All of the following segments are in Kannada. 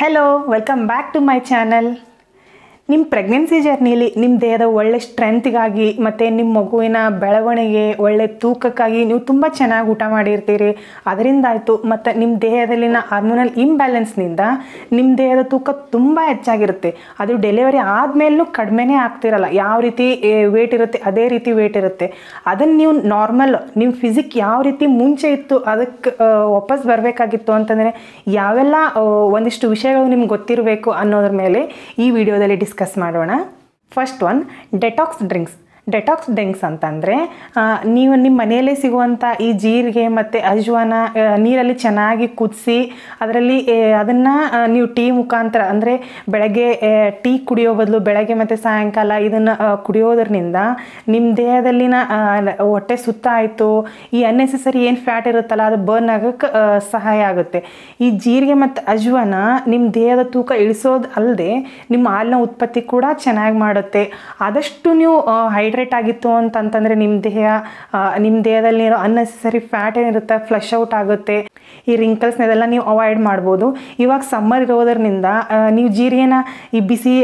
Hello, welcome back to my channel. ನಿಮ್ಮ ಪ್ರೆಗ್ನೆನ್ಸಿ ಜರ್ನಿಲಿ ನಿಮ್ಮ ದೇಹದ ಒಳ್ಳೆ ಸ್ಟ್ರೆಂತ್ಗಾಗಿ ಮತ್ತು ನಿಮ್ಮ ಮಗುವಿನ ಬೆಳವಣಿಗೆ ಒಳ್ಳೆ ತೂಕಕ್ಕಾಗಿ ನೀವು ತುಂಬ ಚೆನ್ನಾಗಿ ಊಟ ಮಾಡಿರ್ತೀರಿ ಅದರಿಂದಾಯಿತು ಮತ್ತು ನಿಮ್ಮ ದೇಹದಲ್ಲಿನ ಹಾರ್ಮೋನಲ್ ಇಂಬ್ಯಾಲೆನ್ಸ್ನಿಂದ ನಿಮ್ಮ ದೇಹದ ತೂಕ ತುಂಬ ಹೆಚ್ಚಾಗಿರುತ್ತೆ ಅದು ಡೆಲಿವರಿ ಆದಮೇಲೂ ಕಡಿಮೆನೇ ಆಗ್ತಿರಲ್ಲ ಯಾವ ರೀತಿ ವೇಟ್ ಇರುತ್ತೆ ಅದೇ ರೀತಿ ವೇಟ್ ಇರುತ್ತೆ ಅದನ್ನು ನೀವು ನಾರ್ಮಲ್ ನಿಮ್ಮ ಫಿಸಿಕ್ ಯಾವ ರೀತಿ ಮುಂಚೆ ಇತ್ತು ಅದಕ್ಕೆ ವಾಪಸ್ ಬರಬೇಕಾಗಿತ್ತು ಅಂತಂದರೆ ಯಾವೆಲ್ಲ ಒಂದಿಷ್ಟು ವಿಷಯಗಳು ನಿಮ್ಗೆ ಗೊತ್ತಿರಬೇಕು ಅನ್ನೋದ್ರ ಮೇಲೆ ಈ ವಿಡಿಯೋದಲ್ಲಿ ಡಿಸ್ಕಸ್ ಕಸ್ ಮಾಡೋಣ first one detox drinks detox drinks ಅಂತಂದರೆ ನೀವು ನಿಮ್ಮ ಮನೆಯಲ್ಲೇ ಸಿಗುವಂಥ ಈ ಜೀರಿಗೆ ಮತ್ತು ಅಜ್ವಾನ ನೀರಲ್ಲಿ ಚೆನ್ನಾಗಿ ಕುದಿಸಿ ಅದರಲ್ಲಿ ಅದನ್ನು ನೀವು ಟೀ ಮುಖಾಂತರ ಅಂದರೆ ಬೆಳಗ್ಗೆ ಟೀ ಕುಡಿಯೋ ಬದಲು ಬೆಳಗ್ಗೆ ಮತ್ತು ಸಾಯಂಕಾಲ ಇದನ್ನು ಕುಡಿಯೋದ್ರಿಂದ ನಿಮ್ಮ ದೇಹದಲ್ಲಿನ ಹೊಟ್ಟೆ ಸುತ್ತ ಆಯಿತು ಈ ಅನ್ನೆಸೆಸರಿ ಏನು ಫ್ಯಾಟ್ ಇರುತ್ತಲ್ಲ ಅದು ಬರ್ನ್ ಆಗೋಕ್ಕೆ ಸಹಾಯ ಆಗುತ್ತೆ ಈ ಜೀರಿಗೆ ಮತ್ತು ಅಜ್ವಾನ ನಿಮ್ಮ ದೇಹದ ತೂಕ ಇಳಿಸೋದು ಅಲ್ಲದೆ ನಿಮ್ಮ ಹಾಲಿನ ಉತ್ಪತ್ತಿ ಕೂಡ ಚೆನ್ನಾಗಿ ಮಾಡುತ್ತೆ ಆದಷ್ಟು ನೀವು ಹೈ ಡಿಹೈಡ್ರೇಟ್ ಆಗಿತ್ತು ಅಂತಂತಂದರೆ ನಿಮ್ಮ ದೇಹ ನಿಮ್ಮ ದೇಹದಲ್ಲಿ ಇರೋ ಅನ್ನೆಸೆಸರಿ ಫ್ಯಾಟ್ ಏನಿರುತ್ತೆ ಫ್ಲಶ್ ಔಟ್ ಆಗುತ್ತೆ ಈ ರಿಂಕಲ್ಸ್ನೆಲ್ಲ ನೀವು ಅವಾಯ್ಡ್ ಮಾಡ್ಬೋದು ಇವಾಗ ಸಮ್ಮರ್ ಇರೋದ್ರಿಂದ ನೀವು ಜೀರಿಗೆನ ಈ ಬಿಸಿ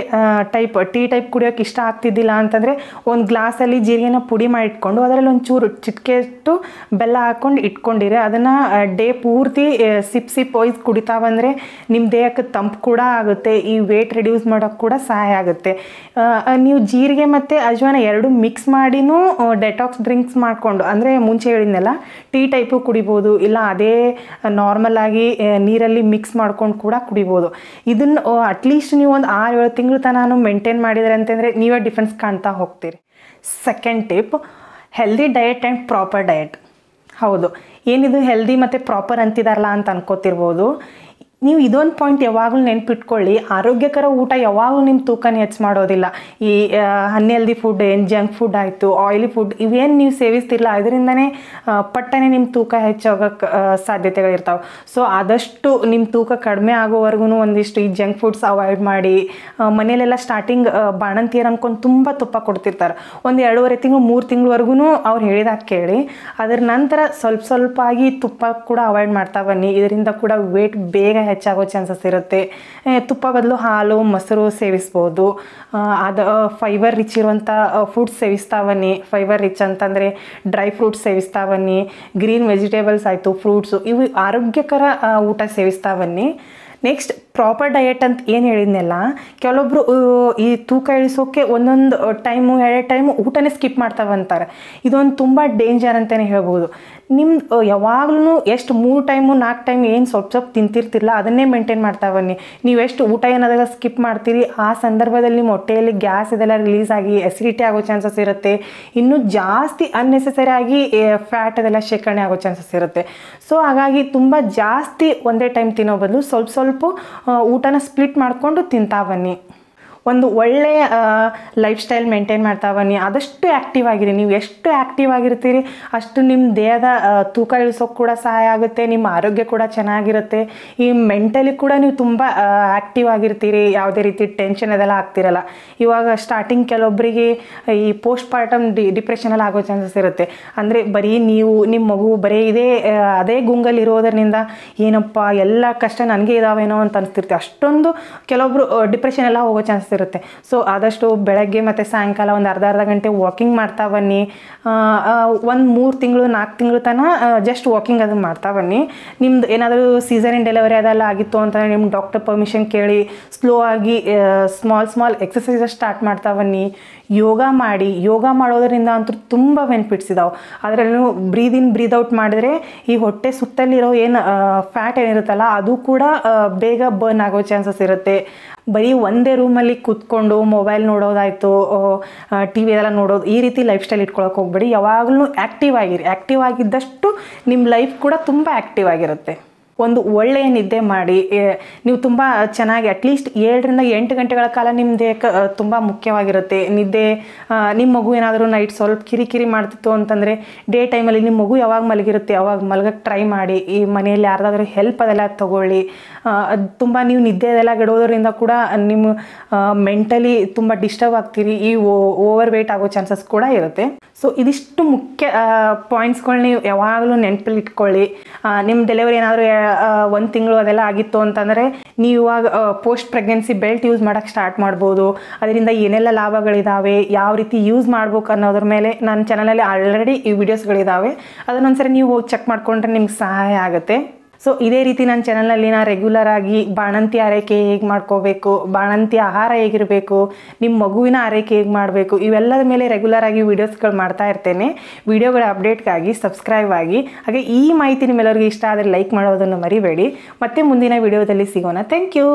ಟೈಪ್ ಟೀ ಟೈಪ್ ಕುಡಿಯೋಕೆ ಇಷ್ಟ ಆಗ್ತಿದ್ದಿಲ್ಲ ಅಂತಂದರೆ ಒಂದು ಗ್ಲಾಸಲ್ಲಿ ಜೀರಿಗೆನ ಪುಡಿ ಮಾಡಿ ಇಟ್ಕೊಂಡು ಅದರಲ್ಲಿ ಒಂಚೂರು ಚಿಟಿಕೆ ಇಟ್ಟು ಬೆಲ್ಲ ಹಾಕ್ಕೊಂಡು ಇಟ್ಕೊಂಡಿರಿ ಅದನ್ನು ಡೇ ಪೂರ್ತಿ ಸಿಪ್ ಸಿಪ್ ಒಯ್ದು ಕುಡಿತಾ ನಿಮ್ಮ ದೇಹಕ್ಕೆ ತಂಪು ಕೂಡ ಆಗುತ್ತೆ ಈ ವೇಟ್ ರಿಡ್ಯೂಸ್ ಮಾಡೋಕ್ಕೆ ಕೂಡ ಸಹಾಯ ಆಗುತ್ತೆ ನೀವು ಜೀರಿಗೆ ಮತ್ತು ಅಜ್ವಾನ ಎರಡು ಮಿಕ್ಸ್ ಮಾಡಿನೂ ಡೆಟಾಕ್ಸ್ ಡ್ರಿಂಕ್ಸ್ ಮಾಡಿಕೊಂಡು ಅಂದರೆ ಮುಂಚೆ ಹೇಳಿದ್ನೆಲ್ಲ ಟೀ ಟೈಪು ಕುಡಿಬೋದು ಇಲ್ಲ ಅದೇ ನಾರ್ಮಲಾಗಿ ನೀರಲ್ಲಿ ಮಿಕ್ಸ್ ಮಾಡ್ಕೊಂಡು ಕೂಡ ಕುಡಿಬೋದು ಇದನ್ನು ಅಟ್ಲೀಸ್ಟ್ ನೀವು ಒಂದು ಆರು ಏಳು ತಿಂಗಳು ತನಕ ಮೇಂಟೈನ್ ಮಾಡಿದರೆ ಅಂತಂದರೆ ನೀವೇ ಡಿಫ್ರೆನ್ಸ್ ಕಾಣ್ತಾ ಹೋಗ್ತೀರಿ second tip healthy diet and proper diet ಹೌದು ಏನಿದು ಹೆಲ್ದಿ ಮತ್ತು ಪ್ರಾಪರ್ ಅಂತಿದಾರಲ್ಲ ಅಂತ ಅನ್ಕೋತಿರ್ಬೋದು ನೀವು ಇದೊಂದು ಪಾಯಿಂಟ್ ಯಾವಾಗಲೂ ನೆನ್ಪಿಟ್ಕೊಳ್ಳಿ ಆರೋಗ್ಯಕರ ಊಟ ಯಾವಾಗಲೂ ನಿಮ್ಮ ತೂಕನ ಹೆಚ್ಚು ಮಾಡೋದಿಲ್ಲ ಈ ಅನ್ಹೆಲ್ದಿ ಫುಡ್ ಏನು ಜಂಕ್ ಫುಡ್ ಆಯಿತು ಆಯಿಲಿ ಫುಡ್ ಇವೇನು ನೀವು ಸೇವಿಸ್ತಿಲ್ಲ ಇದರಿಂದನೇ ಪಟ್ಟನೆ ನಿಮ್ಮ ತೂಕ ಹೆಚ್ಚಾಗೋಕ್ಕೆ ಸಾಧ್ಯತೆಗಳಿರ್ತಾವೆ ಸೊ ಆದಷ್ಟು ನಿಮ್ಮ ತೂಕ ಕಡಿಮೆ ಆಗೋವರೆಗೂ ಒಂದಿಷ್ಟು ಈ ಜಂಕ್ ಫುಡ್ಸ್ ಅವಾಯ್ಡ್ ಮಾಡಿ ಮನೆಯಲ್ಲೆಲ್ಲ ಸ್ಟಾರ್ಟಿಂಗ್ ಬಾಣಂತಿಯರು ಅನ್ಕೊಂಡು ತುಂಬ ತುಪ್ಪ ಕೊಡ್ತಿರ್ತಾರೆ ಒಂದು ಎರಡೂವರೆ ತಿಂಗಳು ಮೂರು ತಿಂಗಳವರೆಗೂ ಅವ್ರು ಹೇಳಿದಾಗ ಕೇಳಿ ಅದರ ನಂತರ ಸ್ವಲ್ಪ ಸ್ವಲ್ಪ ಆಗಿ ತುಪ್ಪ ಕೂಡ ಅವಾಯ್ಡ್ ಮಾಡ್ತಾ ಬನ್ನಿ ಇದರಿಂದ ಕೂಡ ವೇಟ್ ಬೇಗ ಹೆಚ್ಚಾಗೋ ಚಾನ್ಸಸ್ ಇರುತ್ತೆ ತುಪ್ಪ ಬದಲು ಹಾಲು ಮೊಸರು ಸೇವಿಸ್ಬೋದು ಅದು ಫೈಬರ್ ರಿಚ್ ಇರುವಂಥ ಫುಡ್ಸ್ ಸೇವಿಸ್ತಾ ಬನ್ನಿ ಫೈಬರ್ ರಿಚ್ ಅಂತಂದರೆ ಡ್ರೈ ಫ್ರೂಟ್ಸ್ ಸೇವಿಸ್ತಾ ಬನ್ನಿ ಗ್ರೀನ್ ವೆಜಿಟೇಬಲ್ಸ್ ಆಯಿತು ಫ್ರೂಟ್ಸು ಇವು ಆರೋಗ್ಯಕರ ಊಟ ಸೇವಿಸ್ತಾ ಬನ್ನಿ ನೆಕ್ಸ್ಟ್ ಪ್ರಾಪರ್ ಡಯೆಟ್ ಅಂತ ಏನು ಹೇಳಿದ್ನೆಲ್ಲ ಕೆಲವೊಬ್ರು ಈ ತೂಕ ಇಳಿಸೋಕ್ಕೆ ಒಂದೊಂದು ಟೈಮು ಎರಡು ಟೈಮು ಊಟನೇ ಸ್ಕಿಪ್ ಮಾಡ್ತಾವಂತಾರೆ ಇದೊಂದು ತುಂಬ ಡೇಂಜರ್ ಅಂತಲೇ ಹೇಳ್ಬೋದು ನಿಮ್ದು ಯಾವಾಗ್ಲೂ ಎಷ್ಟು ಮೂರು ಟೈಮು ನಾಲ್ಕು ಟೈಮ್ ಏನು ಸ್ವಲ್ಪ ಸ್ವಲ್ಪ ತಿಂತಿರ್ತಿಲ್ಲ ಅದನ್ನೇ ಮೇಂಟೈನ್ ಮಾಡ್ತಾ ಬನ್ನಿ ನೀವು ಎಷ್ಟು ಊಟ ಏನಾದಾಗ ಸ್ಕಿಪ್ ಮಾಡ್ತೀರಿ ಆ ಸಂದರ್ಭದಲ್ಲಿ ನಿಮ್ಮ ಹೊಟ್ಟೆಯಲ್ಲಿ ಗ್ಯಾಸ್ ಇದೆಲ್ಲ ರಿಲೀಸ್ ಆಗಿ ಎಸಿಡಿಟಿ ಆಗೋ ಚಾನ್ಸಸ್ ಇರುತ್ತೆ ಇನ್ನೂ ಜಾಸ್ತಿ ಅನ್ನೆಸೆಸರಿ ಆಗಿ ಫ್ಯಾಟ್ ಅದೆಲ್ಲ ಶೇಖರಣೆ ಆಗೋ ಚಾನ್ಸಸ್ ಇರುತ್ತೆ ಸೊ ಹಾಗಾಗಿ ತುಂಬ ಜಾಸ್ತಿ ಒಂದೇ ಟೈಮ್ ತಿನ್ನೋ ಬದಲು ಸ್ವಲ್ಪ ಸ್ವಲ್ಪ ಊಟನ ಸ್ಪ್ಲಿಟ್ ಮಾಡಿಕೊಂಡು ತಿಂತಾ ಬನ್ನಿ ಒಂದು ಒಳ್ಳೆಯ ಲೈಫ್ ಸ್ಟೈಲ್ ಮೇಂಟೈನ್ ಮಾಡ್ತಾ ಬನ್ನಿ ಆದಷ್ಟು ಆ್ಯಕ್ಟಿವ್ ಆಗಿರಿ ನೀವು ಎಷ್ಟು ಆ್ಯಕ್ಟಿವ್ ಆಗಿರ್ತೀರಿ ಅಷ್ಟು ನಿಮ್ಮ ದೇಹದ ತೂಕ ಇಳಿಸೋಕೆ ಕೂಡ ಸಹಾಯ ಆಗುತ್ತೆ ನಿಮ್ಮ ಆರೋಗ್ಯ ಕೂಡ ಚೆನ್ನಾಗಿರುತ್ತೆ ಈ ಮೆಂಟಲಿ ಕೂಡ ನೀವು ತುಂಬ ಆ್ಯಕ್ಟಿವ್ ಆಗಿರ್ತೀರಿ ಯಾವುದೇ ರೀತಿ ಟೆನ್ಷನ್ ಅದೆಲ್ಲ ಆಗ್ತಿರಲ್ಲ ಇವಾಗ ಸ್ಟಾರ್ಟಿಂಗ್ ಕೆಲವೊಬ್ಬರಿಗೆ ಈ ಪೋಸ್ಟ್ ಪಾರ್ಟಮ್ ಡಿ ಡಿಪ್ರೆಷನಲ್ಲಿ ಆಗೋ ಚಾನ್ಸಸ್ ಇರುತ್ತೆ ಅಂದರೆ ಬರೀ ನೀವು ನಿಮ್ಮ ಮಗು ಬರೀ ಇದೇ ಅದೇ ಗುಂಗಲ್ಲಿ ಇರೋದರಿಂದ ಏನಪ್ಪ ಎಲ್ಲ ಕಷ್ಟ ನನಗೆ ಇದಾವೇನೋ ಅಂತ ಅನಿಸ್ತಿರ್ತೀವಿ ಅಷ್ಟೊಂದು ಕೆಲವೊಬ್ಬರು ಡಿಪ್ರೆಷನ್ ಎಲ್ಲ ಹೋಗೋ ಚಾನ್ಸಸ್ ಇರುತ್ತೆ ಸೊ ಆದಷ್ಟು ಬೆಳಗ್ಗೆ ಮತ್ತು ಸಾಯಂಕಾಲ ಒಂದು ಅರ್ಧ ಅರ್ಧ ಗಂಟೆ ವಾಕಿಂಗ್ ಮಾಡ್ತಾ ಬನ್ನಿ ಒಂದು ಮೂರು ತಿಂಗಳು ನಾಲ್ಕು ತಿಂಗಳು ತನಕ ಜಸ್ಟ್ ವಾಕಿಂಗ್ ಅದು ಮಾಡ್ತಾ ಬನ್ನಿ ನಿಮ್ದು ಏನಾದರೂ ಸೀಸನ್ ಡೆಲಿವರಿ ಅದೆಲ್ಲ ಆಗಿತ್ತು ಅಂತ ನಿಮ್ಮ ಡಾಕ್ಟರ್ ಪರ್ಮಿಷನ್ ಕೇಳಿ ಸ್ಲೋ ಆಗಿ ಸ್ಮಾಲ್ ಸ್ಮಾಲ್ ಎಕ್ಸಸೈಸಸ್ ಸ್ಟಾರ್ಟ್ ಮಾಡ್ತಾ ಬನ್ನಿ ಯೋಗ ಮಾಡಿ ಯೋಗ ಮಾಡೋದರಿಂದ ಅಂತೂ ತುಂಬ ಬೆನಿಫಿಟ್ಸ್ ಇದಾವೆ ಅದರಲ್ಲೂ ಬ್ರೀದ್ ಇನ್ ಬ್ರೀದ್ ಔಟ್ ಮಾಡಿದ್ರೆ ಈ ಹೊಟ್ಟೆ ಸುತ್ತಲಿರೋ ಏನು ಫ್ಯಾಟ್ ಏನಿರುತ್ತಲ್ಲ ಅದು ಕೂಡ ಬೇಗ ಬರ್ನ್ ಆಗೋ ಚಾನ್ಸಸ್ ಇರುತ್ತೆ ಬರೀ ಒಂದೇ ರೂಮಲ್ಲಿ ಕೂತ್ಕೊಂಡು ಮೊಬೈಲ್ ನೋಡೋದಾಯಿತು ಟಿ ವಿ ಎಲ್ಲ ನೋಡೋದು ಈ ರೀತಿ ಲೈಫ್ ಸ್ಟೈಲ್ ಇಟ್ಕೊಳಕ್ಕೆ ಹೋಗ್ಬೇಡಿ ಯಾವಾಗಲೂ ಆ್ಯಕ್ಟಿವ್ ಆಗಿರಿ ಆ್ಯಕ್ಟಿವ್ ಆಗಿದ್ದಷ್ಟು ನಿಮ್ಮ ಲೈಫ್ ಕೂಡ ತುಂಬ ಆ್ಯಕ್ಟಿವ್ ಆಗಿರುತ್ತೆ ಒಂದು ಒಳ್ಳೆಯ ನಿದ್ದೆ ಮಾಡಿ ನೀವು ತುಂಬ ಚೆನ್ನಾಗಿ ಅಟ್ಲೀಸ್ಟ್ ಏಳರಿಂದ ಎಂಟು ಗಂಟೆಗಳ ಕಾಲ ನಿಮ್ಮ ದೇಹಕ್ಕೆ ತುಂಬ ಮುಖ್ಯವಾಗಿರುತ್ತೆ ನಿದ್ದೆ ನಿಮ್ಮ ಮಗು ಏನಾದರೂ ನೈಟ್ ಸ್ವಲ್ಪ ಕಿರಿಕಿರಿ ಮಾಡ್ತಿತ್ತು ಅಂತಂದರೆ ಡೇ ಟೈಮಲ್ಲಿ ನಿಮ್ಮ ಮಗು ಯಾವಾಗ ಮಲಗಿರುತ್ತೆ ಅವಾಗ ಮಲಗಕ್ಕೆ ಟ್ರೈ ಮಾಡಿ ಈ ಮನೆಯಲ್ಲಿ ಯಾರ್ದಾದ್ರೂ ಹೆಲ್ಪ್ ಅದೆಲ್ಲ ತೊಗೊಳ್ಳಿ ಅದು ತುಂಬ ನೀವು ನಿದ್ದೆ ಅದೆಲ್ಲ ಗೆಡೋದ್ರಿಂದ ಕೂಡ ನಿಮ್ಮ ಮೆಂಟಲಿ ತುಂಬ ಡಿಸ್ಟರ್ಬ್ ಆಗ್ತೀರಿ ಈ ಓವರ್ ವೇಟ್ ಆಗೋ ಚಾನ್ಸಸ್ ಕೂಡ ಇರುತ್ತೆ ಸೊ ಇದಿಷ್ಟು ಮುಖ್ಯ ಪಾಯಿಂಟ್ಸ್ಗಳು ನೀವು ಯಾವಾಗಲೂ ನೆನಪಲ್ಲಿ ಇಟ್ಕೊಳ್ಳಿ ನಿಮ್ಮ ಡೆಲಿವರಿ ಏನಾದರೂ ಒಂದು ತಿಂಗಳು ಅದೆಲ್ಲ ಆಗಿತ್ತು ಅಂತಂದರೆ ನೀವು ಇವಾಗ ಪೋಸ್ಟ್ ಪ್ರೆಗ್ನೆನ್ಸಿ ಬೆಲ್ಟ್ ಯೂಸ್ ಮಾಡೋಕ್ಕೆ ಸ್ಟಾರ್ಟ್ ಮಾಡ್ಬೋದು ಅದರಿಂದ ಏನೆಲ್ಲ ಲಾಭಗಳಿದ್ದಾವೆ ಯಾವ ರೀತಿ ಯೂಸ್ ಮಾಡ್ಬೇಕು ಅನ್ನೋದ್ರ ಮೇಲೆ ನನ್ನ ಚಾನಲಲ್ಲಿ ಆಲ್ರೆಡಿ ಈ ವಿಡಿಯೋಸ್ಗಳಿದ್ದಾವೆ ಅದನ್ನೊಂದ್ಸರಿ ನೀವು ಚೆಕ್ ಮಾಡಿಕೊಂಡ್ರೆ ನಿಮ್ಗೆ ಸಹಾಯ ಆಗುತ್ತೆ ಸೊ ಇದೇ ರೀತಿ ನನ್ನ ಚಾನಲಲ್ಲಿ ನಾನು ರೆಗ್ಯುಲರ್ ಆಗಿ ಬಾಣಂತಿ ಆರೈಕೆ ಹೇಗೆ ಮಾಡ್ಕೋಬೇಕು ಬಾಣಂತಿ ಆಹಾರ ಹೇಗಿರಬೇಕು ನಿಮ್ಮ ಮಗುವಿನ ಆರೈಕೆ ಹೇಗೆ ಮಾಡಬೇಕು ಇವೆಲ್ಲದ ಮೇಲೆ ರೆಗ್ಯುಲರ್ ಆಗಿ ವೀಡಿಯೋಸ್ಗಳು ಮಾಡ್ತಾ ಇರ್ತೇನೆ ವೀಡಿಯೋಗಳ ಅಪ್ಡೇಟ್ಗಾಗಿ ಸಬ್ಸ್ಕ್ರೈಬ್ ಆಗಿ ಹಾಗೆ ಈ ಮಾಹಿತಿ ನಿಮ್ಮೆಲ್ಲರಿಗೂ ಇಷ್ಟ ಆದರೆ ಲೈಕ್ ಮಾಡೋದನ್ನು ಮರಿಬೇಡಿ ಮತ್ತೆ ಮುಂದಿನ ವೀಡಿಯೋದಲ್ಲಿ ಸಿಗೋಣ ಥ್ಯಾಂಕ್ ಯು